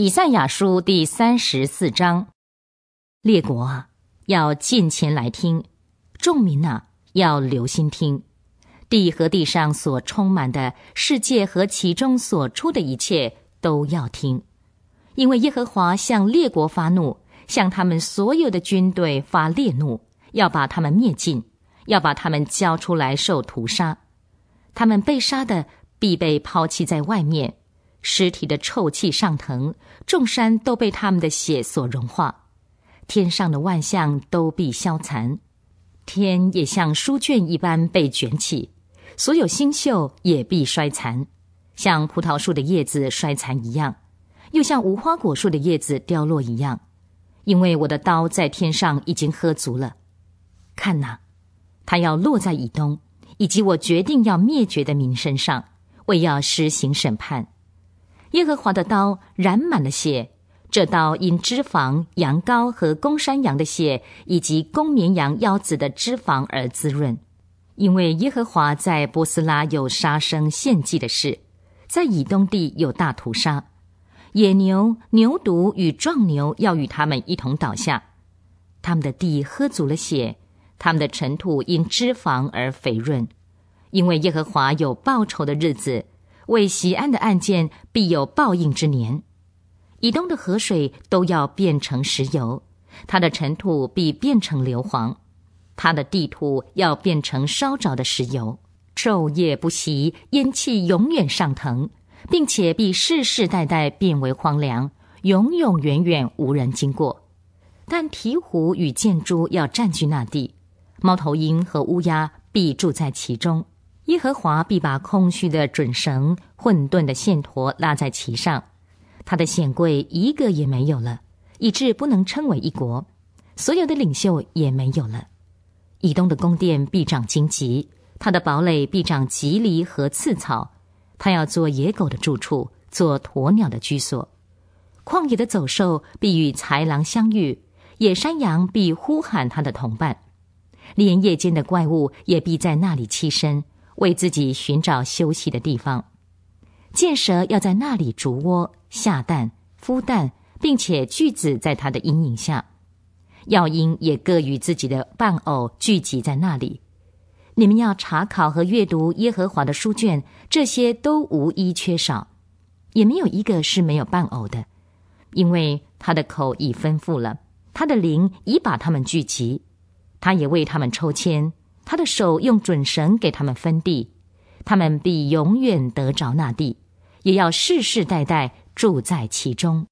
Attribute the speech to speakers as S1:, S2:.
S1: 以赛亚书第三十四章，列国啊，要近前来听；众民呐，要留心听；地和地上所充满的世界和其中所出的一切都要听，因为耶和华向列国发怒，向他们所有的军队发烈怒，要把他们灭尽，要把他们交出来受屠杀，他们被杀的必被抛弃在外面。尸体的臭气上腾，众山都被他们的血所融化，天上的万象都必消残，天也像书卷一般被卷起，所有星宿也必衰残，像葡萄树的叶子衰残一样，又像无花果树的叶子凋落一样，因为我的刀在天上已经喝足了。看哪，它要落在以东，以及我决定要灭绝的民身上，为要施行审判。耶和华的刀染满了血，这刀因脂肪、羊羔和公山羊的血，以及公绵羊腰子的脂肪而滋润。因为耶和华在波斯拉有杀生献祭的事，在以东地有大屠杀，野牛、牛犊与壮牛要与他们一同倒下，他们的地喝足了血，他们的尘土因脂肪而肥润。因为耶和华有报仇的日子。为席安的案件必有报应之年，以东的河水都要变成石油，它的尘土必变成硫磺，它的地土要变成烧着的石油，昼夜不息，烟气永远上腾，并且必世世代代变为荒凉，永永远远无人经过。但鹈鹕与箭猪要占据那地，猫头鹰和乌鸦必住在其中。耶和华必把空虚的准绳、混沌的线砣拉在其上，他的显贵一个也没有了，以致不能称为一国；所有的领袖也没有了。以东的宫殿必长荆棘，他的堡垒必长棘藜和刺草，他要做野狗的住处，做鸵鸟的居所。旷野的走兽必与豺狼相遇，野山羊必呼喊他的同伴，连夜间的怪物也必在那里栖身。为自己寻找休息的地方，见蛇要在那里筑窝、下蛋、孵蛋，并且锯子在它的阴影下，药鹰也各与自己的伴偶聚集在那里。你们要查考和阅读耶和华的书卷，这些都无一缺少，也没有一个是没有伴偶的，因为他的口已吩咐了，他的灵已把他们聚集，他也为他们抽签。他的手用准绳给他们分地，他们必永远得着那地，也要世世代代住在其中。